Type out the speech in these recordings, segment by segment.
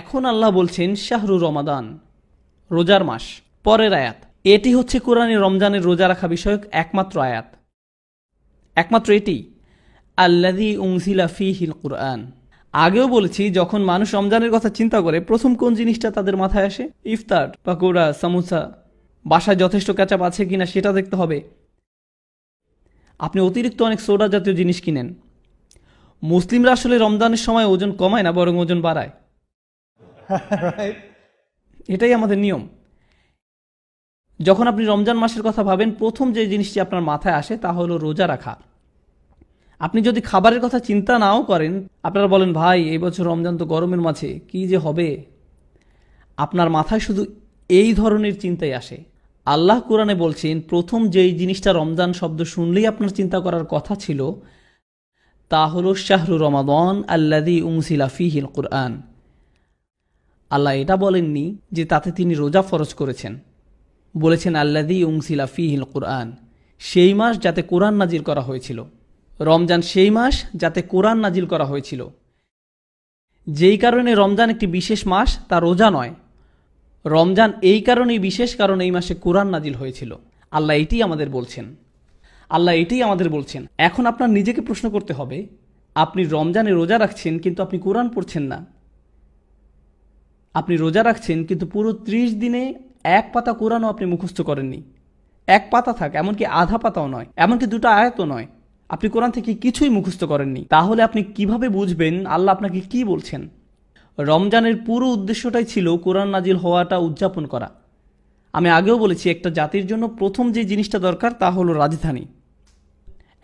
এখন আল্লাহ বলছেন শাহরু রমাদান রোজার মাস পরের আয়াত এটি হচ্ছে কোরআনে রমজানের রোজা রাখা বিষয়ক একমাত্র আয়াত একমাত্র এটি আল্লাদি উংসিলা ফি হিল কুরআন আগেও বলেছি যখন মানুষ রমজানের কথা চিন্তা করে প্রথম কোন জিনিসটা তাদের মাথায় আসে ইফতার পাকোড়া সামোসা বাসায় যথেষ্ট ক্যাচাপ আছে কিনা সেটা দেখতে হবে আপনি অতিরিক্ত অনেক সোডা জাতীয় জিনিস কিনেন মুসলিমরা আসলে রমজানের সময় ওজন কমায় না বরং ওজন বাড়ায় এটাই আমাদের নিয়ম যখন আপনি রমজান মাসের কথা ভাবেন প্রথম যে জিনিসটি আপনার মাথায় আসে তা হলো রোজা রাখা আপনি যদি খাবারের কথা চিন্তা নাও করেন আপনারা বলেন ভাই এই বছর রমজান তো গরমের মাঝে কি যে হবে আপনার মাথায় শুধু এই ধরনের চিন্তাই আসে আল্লাহ কোরআনে বলছেন প্রথম যেই জিনিসটা রমজান শব্দ শুনলেই আপনার চিন্তা করার কথা ছিল তা হলো শাহরু রমাদন আল্লাদি ফিহিল কোরআন আল্লাহ এটা বলেননি যে তাতে তিনি রোজা ফরজ করেছেন বলেছেন আল্লাদি উংসিলা ফিহিল কোরআন সেই মাস যাতে কোরআন নাজিল করা হয়েছিল রমজান সেই মাস যাতে কোরআন নাজিল করা হয়েছিল যেই কারণে রমজান একটি বিশেষ মাস তা রোজা নয় রমজান এই কারণেই বিশেষ কারণ এই মাসে কোরআন নাজিল হয়েছিল আল্লাহ এটি আমাদের বলছেন আল্লাহ এটি আমাদের বলছেন এখন আপনার নিজেকে প্রশ্ন করতে হবে আপনি রমজানে রোজা রাখছেন কিন্তু আপনি কোরআন পড়ছেন না আপনি রোজা রাখছেন কিন্তু পুরো ত্রিশ দিনে এক পাতা কোরআনও আপনি মুখস্থ করেননি এক পাতা থাক এমনকি আধা পাতাও নয় এমনকি দুটো আয়াতও নয় আপনি কোরআন থেকে কিছুই মুখস্থ করেননি তাহলে আপনি কিভাবে বুঝবেন আল্লাহ আপনাকে কি বলছেন রমজানের পুরো উদ্দেশ্যটাই ছিল কোরআন নাজিল হওয়াটা উদযাপন করা আমি আগেও বলেছি একটা জাতির জন্য প্রথম যে জিনিসটা দরকার তা হলো রাজধানী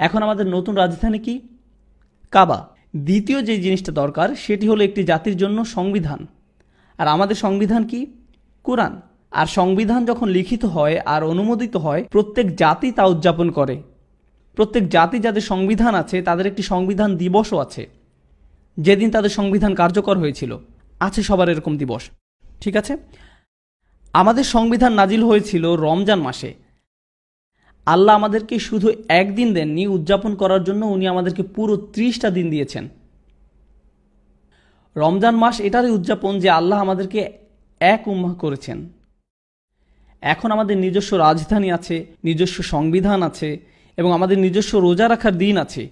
এখন আমাদের নতুন রাজধানী কি কাবা দ্বিতীয় যে জিনিসটা দরকার সেটি হলো একটি জাতির জন্য সংবিধান আর আমাদের সংবিধান কি কোরআন আর সংবিধান যখন লিখিত হয় আর অনুমোদিত হয় প্রত্যেক জাতি তা উদযাপন করে প্রত্যেক জাতি যাদের সংবিধান আছে তাদের একটি সংবিধান দিবসও আছে যেদিন তাদের সংবিধান কার্যকর হয়েছিল আছে সবার এরকম দিবস ঠিক আছে আমাদের সংবিধান নাজিল হয়েছিল রমজান মাসে আল্লাহ আমাদেরকে শুধু একদিন দেননি উদযাপন করার জন্য উনি আমাদেরকে পুরো ত্রিশটা দিন দিয়েছেন রমজান মাস এটারই উদযাপন যে আল্লাহ আমাদেরকে এক উম্মা করেছেন এখন আমাদের নিজস্ব রাজধানী আছে নিজস্ব সংবিধান আছে এবং আমাদের নিজস্ব রোজা রাখার দিন আছে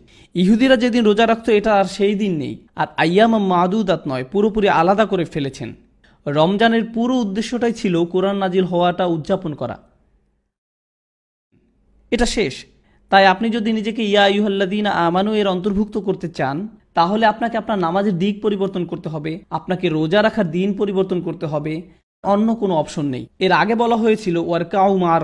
ইহুদিরা যেদিন রোজা রাখত এটা আর সেই দিন নেই আর আয়াম মাদুদাত নয় পুরোপুরি আলাদা করে ফেলেছেন রমজানের পুরো উদ্দেশ্যটাই ছিল কোরআন নাজিল হওয়াটা উদযাপন করা এটা শেষ তাই আপনি যদি নিজেকে ইয়া ইহল্লাদিন আমানু এর অন্তর্ভুক্ত করতে চান তাহলে আপনাকে আপনার নামাজের দিক পরিবর্তন করতে হবে আপনাকে রোজা রাখার দিন পরিবর্তন করতে হবে অন্য কোনো অপশন নেই এর আগে বলা হয়েছিল ওয়ার্কাউ মার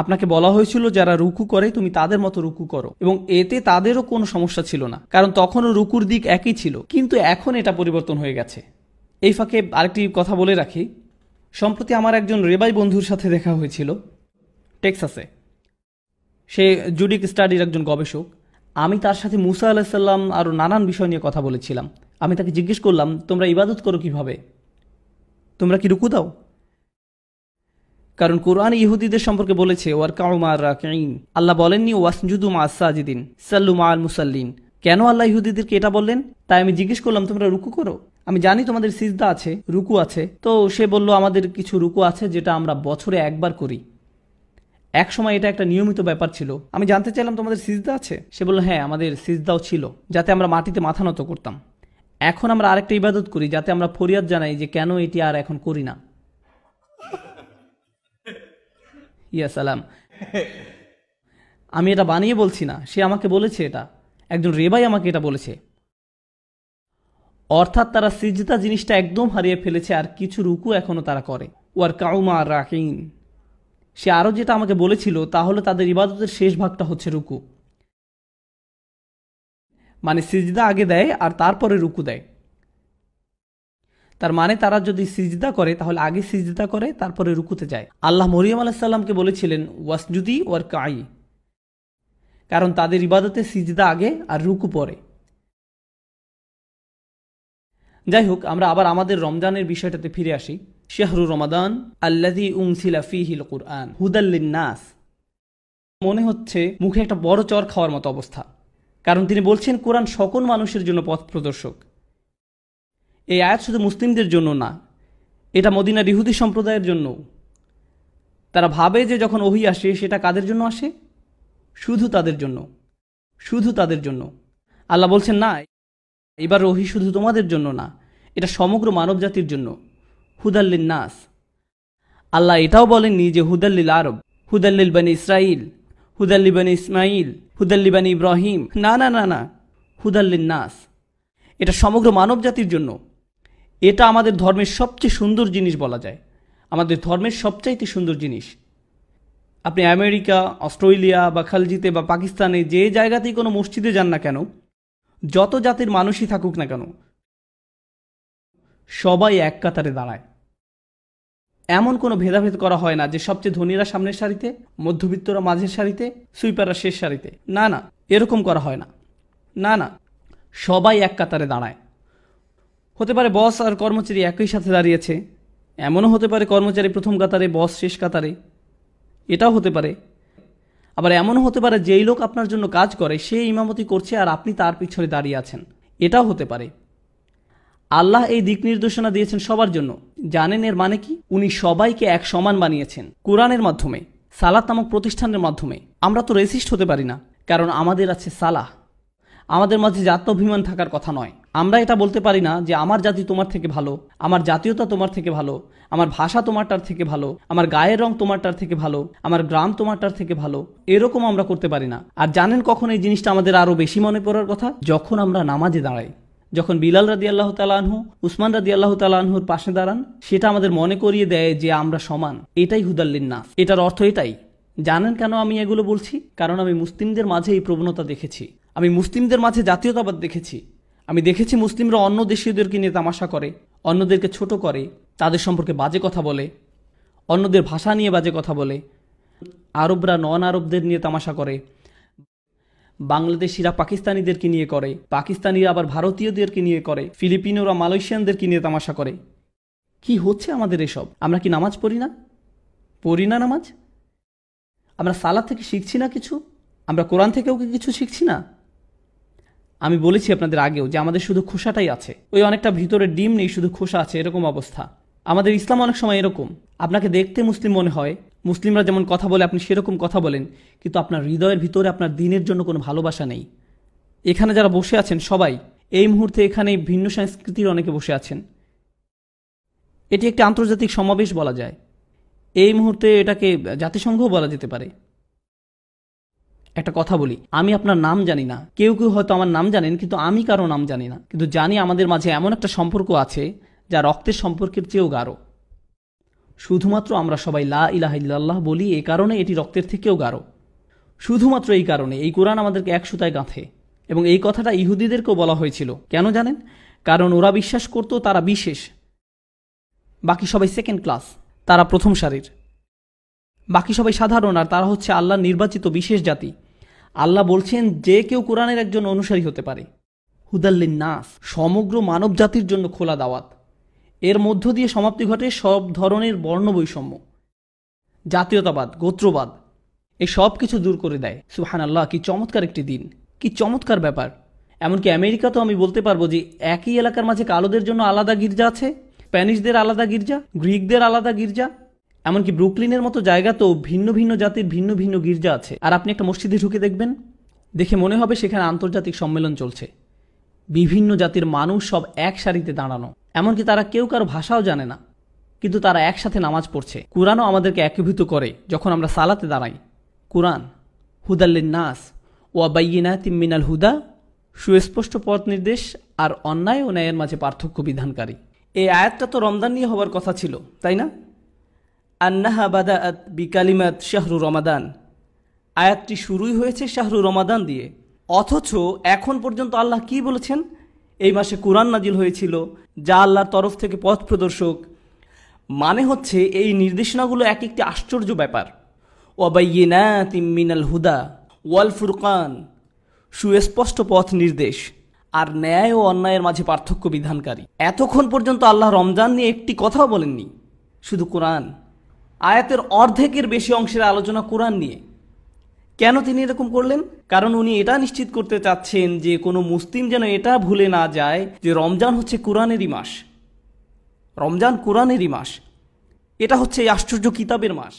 আপনাকে বলা হয়েছিল যারা রুকু করে তুমি তাদের মতো রুকু করো এবং এতে তাদেরও কোনো সমস্যা ছিল না কারণ তখনও রুকুর দিক একই ছিল কিন্তু এখন এটা পরিবর্তন হয়ে গেছে এই ফাঁকে আরেকটি কথা বলে রাখি সম্প্রতি আমার একজন রেবাই বন্ধুর সাথে দেখা হয়েছিল টেক্সাসে সে জুডিক স্টাডির একজন গবেষক আমি তার সাথে মুসা আলাহিসাল্লাম আরও নানান বিষয় নিয়ে কথা বলেছিলাম আমি তাকে জিজ্ঞেস করলাম তোমরা ইবাদত করো কিভাবে তোমরা কি রুকু দাও কারণ কোরআন ইহুদিদের সম্পর্কে বলেছে ওয়ার কাউমার আল্লাহ বলেননি ওয়াসজুদু মা সাল্লুম আল মুসাল্লিন কেন আল্লাহ ইহুদিদেরকে এটা বললেন তাই আমি জিজ্ঞেস করলাম তোমরা রুকু করো আমি জানি তোমাদের সিজদা আছে রুকু আছে তো সে বলল আমাদের কিছু রুকু আছে যেটা আমরা বছরে একবার করি এক সময় এটা একটা নিয়মিত ব্যাপার ছিল আমি জানতে চাইলাম তোমাদের সিজদা আছে সে বললো হ্যাঁ আমাদের সিজদাও ছিল যাতে আমরা মাটিতে মাথা নত করতাম এখন আমরা আরেকটা ইবাদত করি যাতে আমরা ফরিয়াদ জানাই যে কেন এটি আর এখন করি না ইয়া সালাম আমি এটা বানিয়ে বলছি না সে আমাকে বলেছে এটা একজন রেবাই আমাকে এটা বলেছে অর্থাৎ তারা সিজদা জিনিসটা একদম হারিয়ে ফেলেছে আর কিছু রুকু এখনও তারা করে ওয়ার কাউমা রাকিন সে আরও যেটা আমাকে বলেছিল তাহলে তাদের ইবাদতের শেষ ভাগটা হচ্ছে রুকু মানে সিজদা আগে দেয় আর তারপরে রুকু দেয় তার মানে তারা যদি সিজদা করে তাহলে আগে সিজদা করে তারপরে রুকুতে যায় আল্লাহ মরিয়াম আলাহিসাল্লামকে বলেছিলেন ওয়াসজুদি ওয়ার কাই কারণ তাদের ইবাদতে সিজদা আগে আর রুকু পরে যাই হোক আমরা আবার আমাদের রমজানের বিষয়টাতে ফিরে আসি শাহরু রমাদান আল্লাদি উংসিলা ফিহিল কুরআন হুদাল্লিন নাস মনে হচ্ছে মুখে একটা বড় চর খাওয়ার মতো অবস্থা কারণ তিনি বলছেন কোরআন সকল মানুষের জন্য পথ প্রদর্শক এই আয়াত শুধু মুসলিমদের জন্য না এটা মদিনা ইহুদি সম্প্রদায়ের জন্য তারা ভাবে যে যখন ওহি আসে সেটা কাদের জন্য আসে শুধু তাদের জন্য শুধু তাদের জন্য আল্লাহ বলছেন না এবার ওহি শুধু তোমাদের জন্য না এটা সমগ্র মানব জাতির জন্য হুদাল্লিন নাস আল্লাহ এটাও বলেননি যে হুদাল্লিল আরব হুদাল্লিল বানী ইসরাইল হুদাল্লি বানী ইসমাইল হুদাল্লি বানী ইব্রাহিম না না না না হুদাল্লিন নাস এটা সমগ্র মানব জাতির জন্য এটা আমাদের ধর্মের সবচেয়ে সুন্দর জিনিস বলা যায় আমাদের ধর্মের সবচাইতে সুন্দর জিনিস আপনি আমেরিকা অস্ট্রেলিয়া বা খালজিতে বা পাকিস্তানে যে জায়গাতেই কোনো মসজিদে যান না কেন যত জাতির মানুষই থাকুক না কেন সবাই এক কাতারে দাঁড়ায় এমন কোনো ভেদাভেদ করা হয় না যে সবচেয়ে ধনীরা সামনের সারিতে মধ্যবিত্তরা মাঝের সারিতে সুইপাররা শেষ সারিতে না না এরকম করা হয় না না না সবাই এক কাতারে দাঁড়ায় হতে পারে বস আর কর্মচারী একই সাথে দাঁড়িয়েছে এমনও হতে পারে কর্মচারী প্রথম কাতারে বস শেষ কাতারে এটাও হতে পারে আবার এমনও হতে পারে যেই লোক আপনার জন্য কাজ করে সে ইমামতি করছে আর আপনি তার পিছনে দাঁড়িয়ে আছেন এটাও হতে পারে আল্লাহ এই দিক নির্দেশনা দিয়েছেন সবার জন্য জানেন এর মানে কি উনি সবাইকে এক সমান বানিয়েছেন কোরআনের মাধ্যমে সালাত নামক প্রতিষ্ঠানের মাধ্যমে আমরা তো রেসিস্ট হতে পারি না কারণ আমাদের আছে সালাহ আমাদের মাঝে অভিমান থাকার কথা নয় আমরা এটা বলতে পারি না যে আমার জাতি তোমার থেকে ভালো আমার জাতীয়তা তোমার থেকে ভালো আমার ভাষা তোমারটার থেকে ভালো আমার গায়ের রং তোমারটার থেকে ভালো আমার গ্রাম তোমারটার থেকে ভালো এরকম আমরা করতে পারি না আর জানেন কখন এই জিনিসটা আমাদের আরও বেশি মনে পড়ার কথা যখন আমরা নামাজে দাঁড়াই যখন বিলাল রাদি আল্লাহ তালানহু উসমান রাদি আল্লাহ তালানহুর পাশে দাঁড়ান সেটা আমাদের মনে করিয়ে দেয় যে আমরা সমান এটাই হুদাল্লিন নাস এটার অর্থ এটাই জানেন কেন আমি এগুলো বলছি কারণ আমি মুসলিমদের মাঝে এই প্রবণতা দেখেছি আমি মুসলিমদের মাঝে জাতীয়তাবাদ দেখেছি আমি দেখেছি মুসলিমরা অন্য দেশীয়দেরকে নিয়ে তামাশা করে অন্যদেরকে ছোট করে তাদের সম্পর্কে বাজে কথা বলে অন্যদের ভাষা নিয়ে বাজে কথা বলে আরবরা নন আরবদের নিয়ে তামাশা করে বাংলাদেশিরা পাকিস্তানিদেরকে নিয়ে করে পাকিস্তানিরা আবার ভারতীয়দেরকে নিয়ে করে ফিলিপিনোরা মালয়েশিয়ানদেরকে নিয়ে তামাশা করে কি হচ্ছে আমাদের এসব আমরা কি নামাজ পড়ি না পড়ি না নামাজ আমরা সালাদ থেকে শিখছি না কিছু আমরা কোরআন থেকেও কি কিছু শিখছি না আমি বলেছি আপনাদের আগেও যে আমাদের শুধু খোসাটাই আছে ওই অনেকটা ভিতরে ডিম নেই শুধু খোসা আছে এরকম অবস্থা আমাদের ইসলাম অনেক সময় এরকম আপনাকে দেখতে মুসলিম মনে হয় মুসলিমরা যেমন কথা বলে আপনি সেরকম কথা বলেন কিন্তু আপনার হৃদয়ের ভিতরে আপনার দিনের জন্য কোনো ভালোবাসা নেই এখানে যারা বসে আছেন সবাই এই মুহূর্তে এখানে ভিন্ন সংস্কৃতির অনেকে বসে আছেন এটি একটি আন্তর্জাতিক সমাবেশ বলা যায় এই মুহূর্তে এটাকে জাতিসংঘ বলা যেতে পারে একটা কথা বলি আমি আপনার নাম জানি না কেউ কেউ হয়তো আমার নাম জানেন কিন্তু আমি কারো নাম জানি না কিন্তু জানি আমাদের মাঝে এমন একটা সম্পর্ক আছে যা রক্তের সম্পর্কের চেয়েও গাঢ় শুধুমাত্র আমরা সবাই লা ইলাহিল্লাহ বলি এ কারণে এটি রক্তের থেকেও গাঢ় শুধুমাত্র এই কারণে এই কোরআন আমাদেরকে এক সুতায় গাঁথে এবং এই কথাটা ইহুদিদেরকেও বলা হয়েছিল কেন জানেন কারণ ওরা বিশ্বাস করত তারা বিশেষ বাকি সবাই সেকেন্ড ক্লাস তারা প্রথম সারির বাকি সবাই সাধারণ আর তারা হচ্ছে আল্লাহ নির্বাচিত বিশেষ জাতি আল্লাহ বলছেন যে কেউ কোরআনের একজন অনুসারী হতে পারে হুদাল্লিন নাস সমগ্র মানব জাতির জন্য খোলা দাওয়াত এর মধ্য দিয়ে সমাপ্তি ঘটে সব ধরনের বর্ণবৈষম্য জাতীয়তাবাদ গোত্রবাদ এই সব কিছু দূর করে দেয় সুহান আল্লাহ কি চমৎকার একটি দিন কি চমৎকার ব্যাপার এমনকি আমেরিকা তো আমি বলতে পারবো যে একই এলাকার মাঝে কালোদের জন্য আলাদা গির্জা আছে স্প্যানিশদের আলাদা গির্জা গ্রিকদের আলাদা গির্জা এমনকি ব্রুকলিনের মতো জায়গা তো ভিন্ন ভিন্ন জাতির ভিন্ন ভিন্ন গির্জা আছে আর আপনি একটা মসজিদে ঢুকে দেখবেন দেখে মনে হবে সেখানে আন্তর্জাতিক সম্মেলন চলছে বিভিন্ন জাতির মানুষ সব এক সারিতে দাঁড়ানো এমনকি তারা কেউ কারো ভাষাও জানে না কিন্তু তারা একসাথে নামাজ পড়ছে কোরআনও আমাদেরকে একীভূত করে যখন আমরা সালাতে দাঁড়াই কোরআন হুদাল্লিন নাস ওয়াবাইনা তিম্মিনাল হুদা সুস্পষ্ট পথ নির্দেশ আর অন্যায় ও ন্যায়ের মাঝে পার্থক্য বিধানকারী এই আয়াতটা তো রমদান নিয়ে হবার কথা ছিল তাই না আন্নাহা বাদাআত বিকালিমাত শাহরু রমাদান আয়াতটি শুরুই হয়েছে শাহরু রমাদান দিয়ে অথচ এখন পর্যন্ত আল্লাহ কি বলেছেন এই মাসে কোরআন নাজিল হয়েছিল যা আল্লাহর তরফ থেকে পথ প্রদর্শক মানে হচ্ছে এই নির্দেশনাগুলো এক একটি আশ্চর্য ব্যাপার ওয়াবাইনা মিনাল হুদা ওয়াল ফুরকান সুস্পষ্ট পথ নির্দেশ আর ন্যায় ও অন্যায়ের মাঝে পার্থক্য বিধানকারী এতক্ষণ পর্যন্ত আল্লাহ রমজান নিয়ে একটি কথাও বলেননি শুধু কোরআন আয়াতের অর্ধেকের বেশি অংশের আলোচনা কোরআন নিয়ে কেন তিনি এরকম করলেন কারণ উনি এটা নিশ্চিত করতে চাচ্ছেন যে কোনো মুসলিম যেন এটা ভুলে না যায় যে রমজান হচ্ছে কোরআনেরই মাস রমজান কোরআনেরই মাস এটা হচ্ছে আশ্চর্য কিতাবের মাস